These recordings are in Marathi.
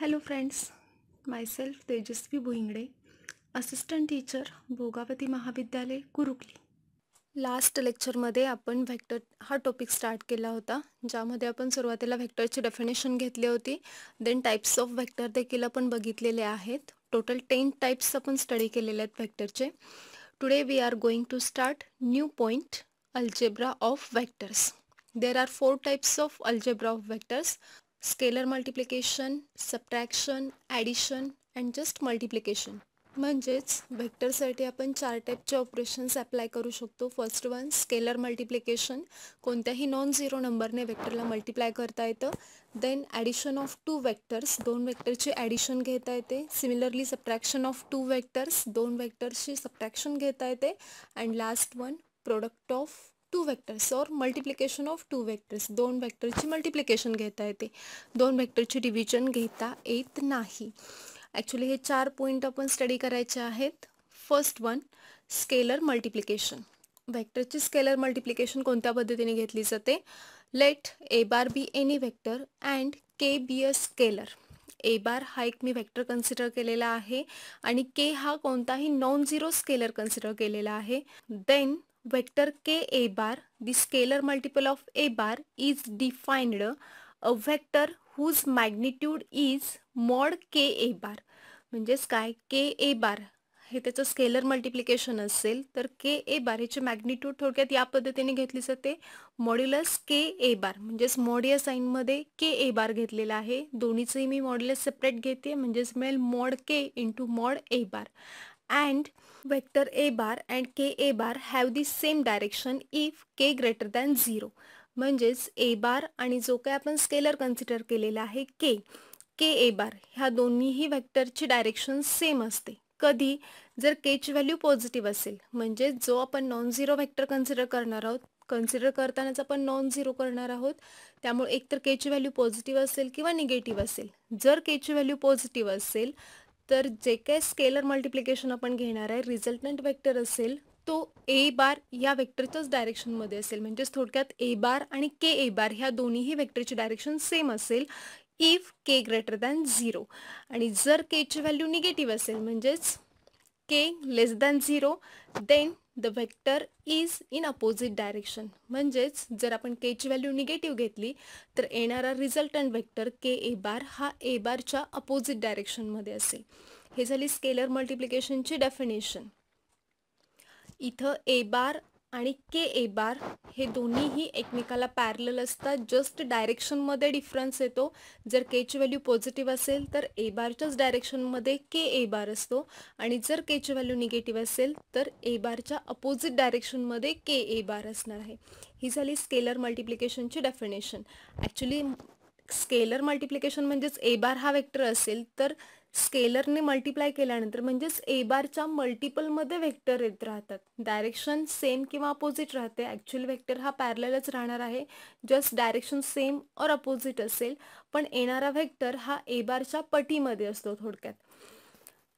Hello friends myself Tejaswi Bhuingade assistant teacher Bhogawati Mahavidyalaya Kurukali last लेक्चरमध्ये आपण व्हेक्टर हा टॉपिक स्टार्ट केला होता ज्यामध्ये आपण सुरुवातीला व्हेक्टरची डेफिनेशन घेतली होती देन टाईप्स ऑफ व्हेक्टर देखील आपण बघितलेले आहेत टोटल टेन टाईप्स आपण स्टडी केलेले आहेत व्हेक्टरचे today we are going to start new point algebra of vectors there are four types of algebra of vectors scalar multiplication subtraction addition and just multiplication म्हणजेच व्हेक्टरसाठी आपण चार टाईपचे ऑपरेशन्स अप्लाय करू शकतो फर्स्ट वन स्केलर मल्टिप्लिकेशन कोणत्याही नॉन झिरो नंबरने वेक्टरला मल्टिप्लाय करता येतं then addition of two vectors दोन वेक्टरची ॲडिशन घेता येते similarly subtraction of two vectors दोन वेक्टर्सची सबट्रॅक्शन घेता येते and last one product of two vectors or multiplication of two vectors दोन वेक्टरची मल्टिप्लिकेशन घेता येते दोन व्हेक्टरची डिव्हिजन घेता येत नाही ॲक्च्युली हे चार पॉईंट आपण स्टडी करायचे आहेत फर्स्ट वन स्केलर मल्टिप्लिकेशन व्हेक्टरची स्केलर मल्टिप्लिकेशन कोणत्या पद्धतीने घेतली जाते let a bar be any vector and k be a scalar a bar हा एक मी वेक्टर कन्सिडर केलेला आहे आणि के हा कोणताही नॉन झिरो स्केलर कन्सिडर केलेला आहे then vector k a bar, the scalar multiple of a bar is defined a vector whose magnitude is mod k a bar. म्हणजेच काय के ए बार हे त्याचं स्केलर मल्टिप्लिकेशन असेल तर के ए बार ह्याचे मॅग्निट्यूड थोडक्यात या पद्धतीने घेतली जाते मॉड्युलस के ए बार म्हणजेच मॉड या साईनमध्ये के ए बार घेतलेला आहे दोन्हीचंही मी मॉड्युलस सेपरेट घेते म्हणजेच मिळेल mod k into mod a bar and vector a bar and k a bar have the same direction if k greater than 0 म्हणजेच ए बार आणि जो काय आपण स्केलर कन्सिडर केलेला आहे के के ए बार ह्या दोन्हीही व्हेक्टरची डायरेक्शन सेम असते कधी जर केची व्हॅल्यू पॉझिटिव्ह असेल म्हणजे जो आपण नॉन झिरो व्हेक्टर कन्सिडर करणार आहोत कन्सिडर करतानाच आपण नॉन झिरो करणार आहोत त्यामुळे एकतर केची व्हॅल्यू पॉझिटिव्ह असेल किंवा निगेटिव्ह असेल जर केची व्हॅल्यू पॉझिटिव्ह असेल तर जे काय स्केलर मल्टिप्लिकेशन आपण घेणार आहे रिझल्टंट वेक्टर असेल तो ए बार या वेक्टरच्याच डायरेक्शनमध्ये असेल म्हणजेच थोडक्यात ए बार आणि के ए बार ह्या दोन्हीही वेक्टरची डायरेक्शन सेम असेल if k greater than zero आणि जर केची व्हॅल्यू निगेटिव्ह असेल म्हणजेच k less than zero then the vector is in opposite direction म्हणजेच जर आपण के केची व्हॅल्यू निगेटिव्ह घेतली तर येणारा resultant vector K a bar हा ए बारच्या अपोजिट डायरेक्शनमध्ये असेल हे झाली स्केलर मल्टिप्लिकेशनची डेफिनेशन इथं ए बार आणि के ए बार हे दोन्हीही एकमेकाला पॅरलल असतात जस्ट डायरेक्शनमध्ये डिफरन्स येतो जर केची व्हॅल्यू पॉझिटिव्ह असेल तर ए बारच्याच डायरेक्शनमध्ये के ए बार असतो आणि जर केची व्हॅल्यू निगेटिव्ह असेल तर ए बारच्या अपोजिट डायरेक्शनमध्ये के ए बार असणार आहे ही झाली स्केलर मल्टिप्लिकेशनची डेफिनेशन ॲक्च्युली स्केलर मल्टिप्लिकेशन म्हणजेच ए बार हा वेक्टर असेल तर स्केलरने मल्टिप्लाय केल्यानंतर म्हणजेच ए बारच्या मल्टिपलमध्ये व्हेक्टर येत राहतात डायरेक्शन सेम किंवा अपोजिट राहते ॲक्च्युअल व्हेक्टर हा पॅरलच राहणार आहे just direction same or opposite असेल पण येणारा व्हेक्टर हा ए बारच्या पटीमध्ये असतो थोडक्यात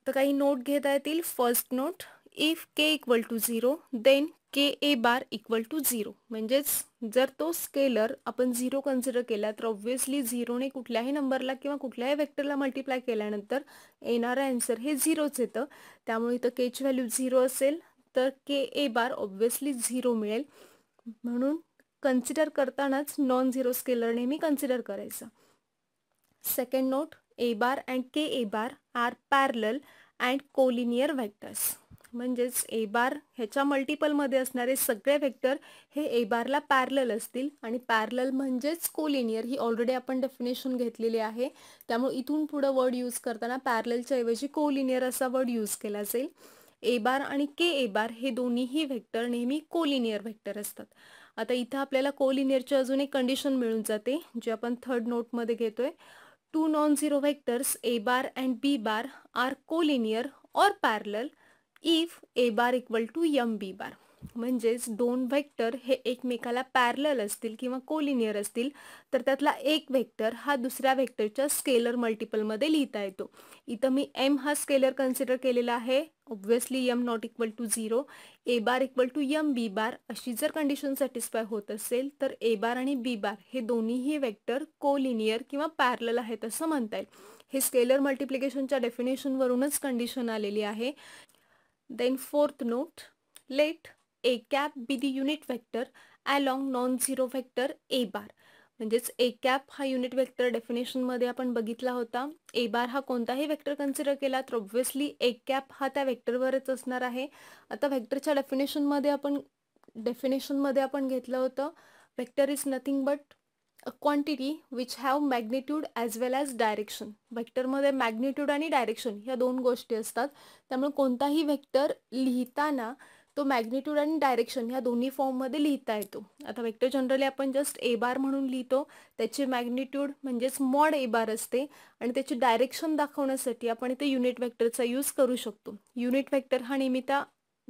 तर काही नोट घेता येतील first note if k equal to zero then k a bar equal to zero म्हणजेच जर तो स्केलर आपण झिरो कन्सिडर केला तर ऑब्व्हियसली झिरोने कुठल्याही नंबरला किंवा कुठल्याही वेक्टरला मल्टिप्लाय केल्यानंतर येणारा ॲन्सर हे झिरोच येतं त्यामुळे इथं केच व्हॅल्यू झिरो असेल तर के ए बार ऑब्व्हियसली झिरो मिळेल म्हणून कन्सिडर करतानाच नॉन झिरो स्केलर नेहमी कन्सिडर करायचं second note a bar and k a bar are parallel and collinear vectors म्हणजेच ए बार ह्याच्या मल्टिपलमध्ये असणारे सगळे व्हेक्टर हे ए बारला पॅरलल असतील आणि पॅरलल म्हणजेच कोलिनियर ही ऑलरेडी आपण डेफिनेशन घेतलेली आहे त्यामुळे इथून पुढं वर्ड यूज करताना पॅरललच्या ऐवजी कोलिनियर असा वर्ड यूज केला जाईल ए बार आणि के ए बार हे दोन्हीही व्हेक्टर नेहमी कोलिनियर व्हेक्टर असतात आता इथं आपल्याला कोलिनियरची अजून एक कंडिशन मिळून जाते जे आपण थर्ड नोटमध्ये घेतोय two non zero vectors a bar and b bar are collinear or parallel if a bar equal to m b bar म्हणजेच दोन व्हेक्टर हे एकमेकाला पॅरलल असतील किंवा कोलिनियर असतील तर त्यातला एक व्हेक्टर हा दुसऱ्या व्हेक्टरच्या स्केलर मल्टिपलमध्ये लिहिता येतो इथं मी एम हा स्केलर कन्सिडर केलेला आहे obviously m not equal to zero a bar equal to m b bar अशी जर कंडिशन सॅटिस्फाय होत असेल तर ए बार आणि बी बार हे दोन्हीही व्हेक्टर कोलिनियर किंवा पॅरलल आहेत असं म्हणता येईल हे स्केलर मल्टिप्लिकेशनच्या डेफिनेशनवरूनच कंडिशन आलेली आहे Then fourth note, let a cap be the unit vector along non-zero vector a bar. म्हणजेच ए कॅप हा युनिट व्हेक्टर डेफिनेशनमध्ये आपण बघितला होता ए बार हा कोणताही वेक्टर कन्सिडर केला तर ऑब्व्हियसली ए कॅप हा त्या व्हेक्टरवरच असणार आहे आता व्हेक्टरच्या डेफिनेशनमध्ये आपण डेफिनेशनमध्ये आपण घेतलं होतं vector is nothing but a quantity which have magnitude as well as direction व्हेक्टरमध्ये मॅग्नेट्यूड आणि डायरेक्शन ह्या दोन गोष्टी असतात त्यामुळे कोणताही व्हेक्टर लिहिताना तो मॅग्नेट्यूड आणि डायरेक्शन ह्या दोन्ही फॉर्ममध्ये लिहिता येतो आता व्हेक्टर जनरली आपण जस्ट ए बार म्हणून लिहितो त्याचे मॅग्निट्यूड म्हणजेच मॉड ए बार असते आणि त्याची डायरेक्शन दाखवण्यासाठी आपण इथे युनिट व्हेक्टरचा यूज करू शकतो युनिट व्हेक्टर हा नेहमीता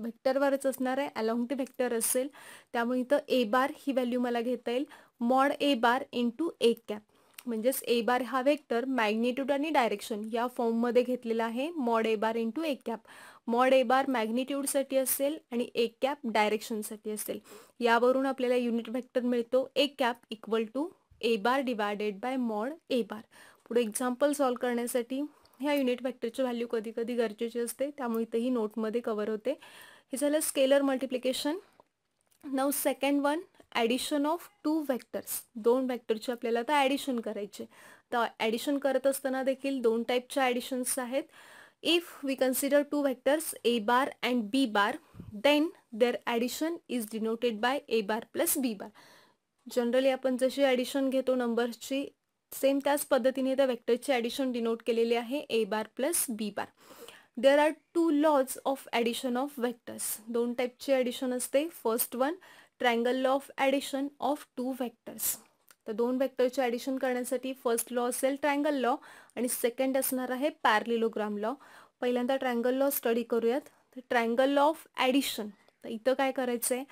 व्हेक्टरवरच असणार आहे अलॉंग द व्हेक्टर असेल त्यामुळे इथं ए बार ही व्हॅल्यू मला घेता येईल mod a bar into a cap म्हणजेच ए बार हा वेक्टर मॅग्नेट्यूड आणि डायरेक्शन या फॉर्ममध्ये घेतलेला आहे mod a bar into a cap mod a bar मॅग्निट्यूडसाठी असेल आणि ए कॅप डायरेक्शनसाठी असेल यावरून आपल्याला युनिट व्हॅक्टर मिळतो a cap equal to a bar divided by mod a bar पुढे एक्झाम्पल सॉल्व करण्यासाठी ह्या युनिट व्हॅक्टरची व्हॅल्यू कधी कधी गरजेची असते त्यामुळे इथेही नोटमध्ये कव्हर होते हे झालं scalar multiplication now second one addition of two vectors दोन व्हेक्टरची आपल्याला आता ॲडिशन करायचे तर ॲडिशन करत असताना देखील दोन टाईपच्या ॲडिशन्स आहेत if we consider two vectors a bar and b bar then their addition is denoted by a bar plus b bar generally आपण जशी ॲडिशन घेतो नंबर्सची सेम त्याच पद्धतीने त्या वेक्टरची ॲडिशन डिनोट केलेली आहे a bar plus b bar there are two laws of addition of vectors दोन टाईपची ॲडिशन असते first one triangle law of addition of two vectors तर दोन व्हेक्टरचे ॲडिशन करण्यासाठी फर्स्ट लॉ असेल ट्रँगल लॉ आणि सेकंड असणार आहे पॅरलिलोग्राम लॉ पहिल्यांदा ट्रँगल लॉ स्टडी करूयात तर ट्रँगल लॉ ऑफ ॲडिशन तर इथं काय करायचं आहे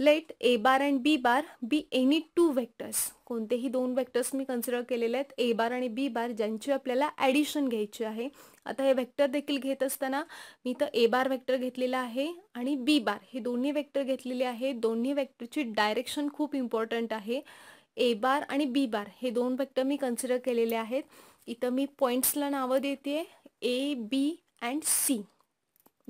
let a bar and b bar be any two vectors कोणतेही दोन वेक्टर्स मी कन्सिडर केलेले आहेत ए बार आणि बी बार ज्यांची आपल्याला ॲडिशन घ्यायची आहे आता हे व्हेक्टर देखील घेत असताना मी तर ए बार व्हेक्टर घेतलेला आहे आणि बी बार हे दोन्ही व्हेक्टर घेतलेले आहे दोन्ही वेक्टरची डायरेक्शन खूप इम्पॉर्टंट आहे ए बार आणि बी बार हे दोन वेक्टर मी कन्सिडर केलेले आहेत इथं मी पॉईंट्सला नावं देते ए बी अँड सी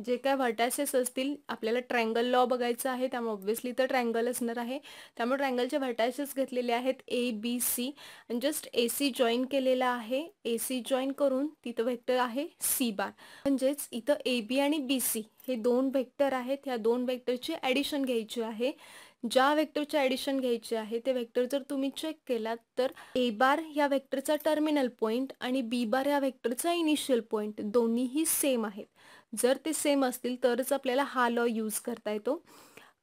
जे काय व्हर्टायसेस असतील आपल्याला ट्रँगल लॉ बघायचा आहे त्यामुळे ऑब्व्हियसली तर ट्रँगल असणार आहे त्यामुळे ट्रँगलचे व्हर्टायसेस घेतलेले आहेत ए बी सी आणि जस्ट ए सी जॉईन केलेला आहे ए सी जॉईन करून तिथं व्हेक्टर आहे सी बार म्हणजेच इथं ए बी आणि बी सी हे दोन व्हेक्टर आहेत ह्या दोन व्हेक्टरची ॲडिशन घ्यायची आहे ज्या व्हेक्टरचे ॲडिशन घ्यायचे आहे ते व्हेक्टर जर तुम्ही चेक केलात तर ए बार या व्हेक्टरचा टर्मिनल पॉईंट आणि बी बार या व्हेक्टरचा इनिशियल पॉईंट दोन्हीही सेम आहेत जर ते सेम असतील तरच आपल्याला हा लॉ यूज करता येतो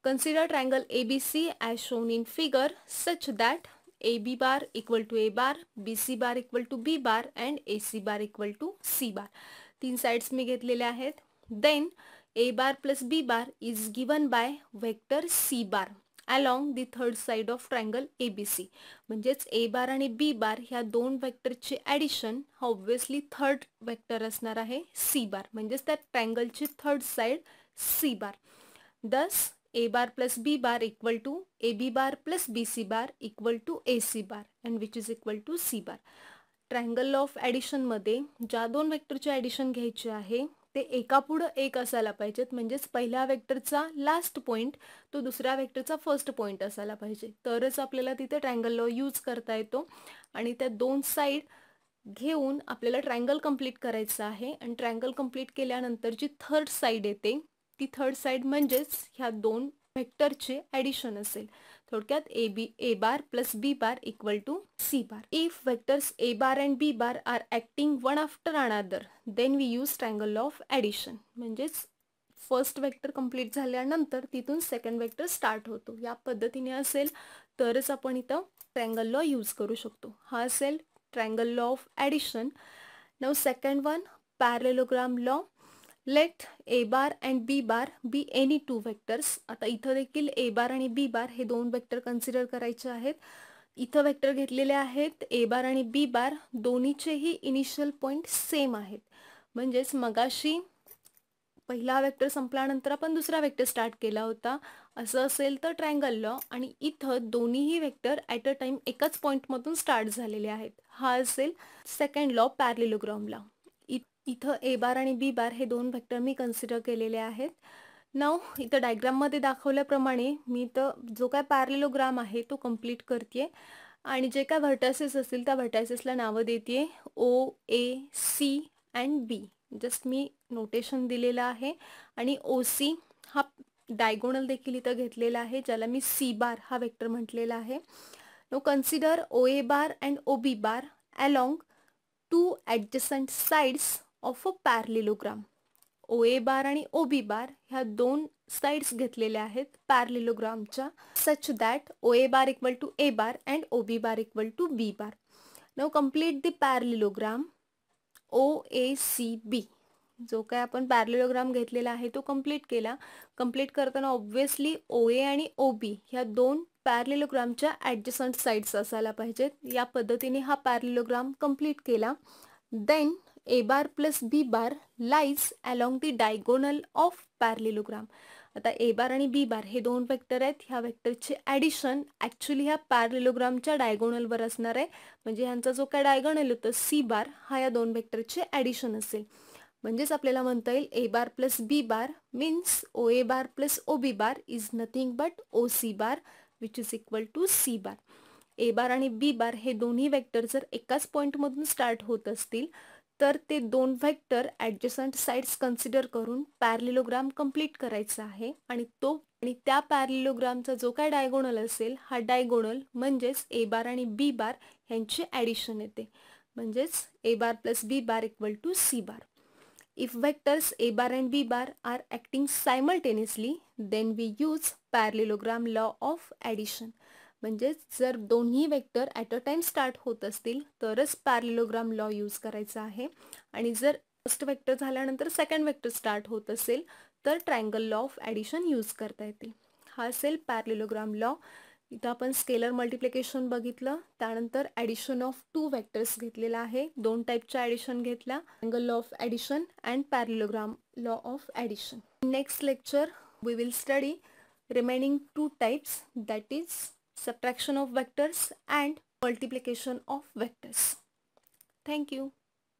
consider triangle A B C as shown in figure such that A B bar equal to a bar B C bar equal to b bar and A C bar equal to c bar तीन साईड्स मी घेतलेल्या आहेत then a bar plus b bar is given by vector c bar along the third side of triangle A B C म्हणजेच ए बार आणि बी बार ह्या दोन वेक्टरची ॲडिशन हा ऑब्व्हियसली थर्ड वेक्टर असणार आहे सी बार म्हणजेच त्या ट्रायंगलची third side c bar thus a bar plus b bar equal to A B bar plus B C bar equal to A C bar and which is equal to c bar triangle of ॲडिशनमध्ये ज्या दोन वेक्टरची ॲडिशन घ्यायची आहे ते एकापुढं एक असायला पाहिजेत म्हणजेच पहिल्या वेक्टरचा लास्ट पॉईंट तो दुसऱ्या वेक्टरचा फर्स्ट पॉईंट असायला पाहिजे तरच आपल्याला तिथे ट्रँगल लॉ यूज करता येतो आणि त्या दोन साईड घेऊन आपल्याला ट्रँगल कंप्लीट करायचं आहे आणि ट्रँगल कंप्लीट केल्यानंतर जी थर्ड साईड येते ती थर्ड साईड म्हणजेच ह्या दोन व्हेक्टरचे ॲडिशन असेल थोडक्यात A B a bar plus b bar equal to c bar if vectors a bar and b bar are acting one after another then we use triangle of addition म्हणजेच फर्स्ट वेक्टर कंप्लीट झाल्यानंतर तिथून सेकंड वेक्टर स्टार्ट होतो या पद्धतीने असेल तरच आपण इथं ट्रँगल लॉ यूज करू शकतो हा असेल triangle law of addition now second one parallelogram law let a bar and b bar be any two vectors आता इथं देखील ए बार आणि बी बार हे दोन वेक्टर कन्सिडर करायचे आहेत इथं वेक्टर घेतलेले आहेत ए बार आणि बी बार दोन्हीचेही इनिशियल पॉईंट सेम आहेत म्हणजेच मगाशी पहिला वेक्टर संपल्यानंतर आपण दुसरा वेक्टर स्टार्ट केला होता असं असेल तर ट्रँगल लॉ आणि इथं दोन्हीही वेक्टर ॲट अ टाइम एकाच पॉईंटमधून स्टार्ट झालेले आहेत हा असेल सेकंड लॉ पॅरलिलोग्रामला इथं ए बार आणि बी बार हे दोन व्हेक्टर मी कन्सिडर केलेले आहेत नाव इथं डायग्राममध्ये दाखवल्याप्रमाणे मी इथं जो काय पॅरलेलोग्राम आहे तो कम्प्लीट करते आणि जे काय व्हर्टायसेस असतील त्या व्हर्टायसेसला नावं देते O A C and B just मी नोटेशन दिलेलं आहे आणि ओ सी हा डायगोनल देखील इथं घेतलेला आहे ज्याला मी सी बार हा व्हेक्टर म्हटलेला आहे now consider O A bar and O B bar along two adjacent sides of a parallelogram O A bar आणि ओ बी बार ह्या दोन साईड्स घेतलेल्या आहेत पॅरलिलोग्रामच्या such that O A bar equal to a bar and O B bar equal to b bar now complete the parallelogram O A C B जो काय आपण पॅरलिलोग्राम घेतलेला आहे तो कम्प्लीट केला कम्प्लीट करताना ऑब्व्हियसली ओ ए आणि ओ बी ह्या दोन पॅरलिलोग्रामच्या ॲडजस्टंट साईड्स असायला पाहिजेत या पद्धतीने हा पॅरलिलोग्राम कम्प्लीट केला then a bar plus b bar lies along the diagonal of parallelogram आता ए बार आणि बी बार हे दोन वेक्टर आहेत ह्या वेक्टरचे ॲडिशन ॲक्च्युली ह्या पॅरलिलोग्रामच्या डायगोनलवर असणार आहे म्हणजे ह्यांचा जो काय डायगोनल होतं सी बार हा या दोन वेक्टरचे ॲडिशन असेल म्हणजेच आपल्याला म्हणता येईल a bar plus b bar means O A bar plus O B bar is nothing but O C bar which is equal to c bar a bar आणि बी बार हे दोन्ही वेक्टर जर एकाच पॉईंटमधून स्टार्ट होत असतील तर ते दोन व्हेक्टर ॲडजस्टंट साईड्स कन्सिडर करून पॅरलिलोग्राम कंप्लीट करायचा आहे आणि तो आणि त्या पॅरलिलोग्रामचा जो काय डायगोनल असेल हा डायगोनल म्हणजेच ए बार आणि बी बार ह्यांचे ॲडिशन येते म्हणजेच a bar plus b bar equal to c bar if vectors a bar and b bar are acting simultaneously then we use parallelogram law of addition म्हणजेच जर दोन्ही vector at a time start होत असतील तरच पॅरलिलोग्राम लॉ यूज करायचा आहे आणि जर फर्स्ट वेक्टर झाल्यानंतर सेकंड वेक्टर स्टार्ट होत असेल तर triangle law of addition use करता येतील हा असेल पॅरलिलोग्राम लॉ इथं आपण स्केलर मल्टिप्लिकेशन बघितलं त्यानंतर ॲडिशन ऑफ टू वेक्टर्स घेतलेला आहे दोन टाईपच्या ॲडिशन घेतल्या triangle law of addition and parallelogram law of addition next lecture we will study remaining two types that is subtraction of vectors and multiplication of vectors. Thank you.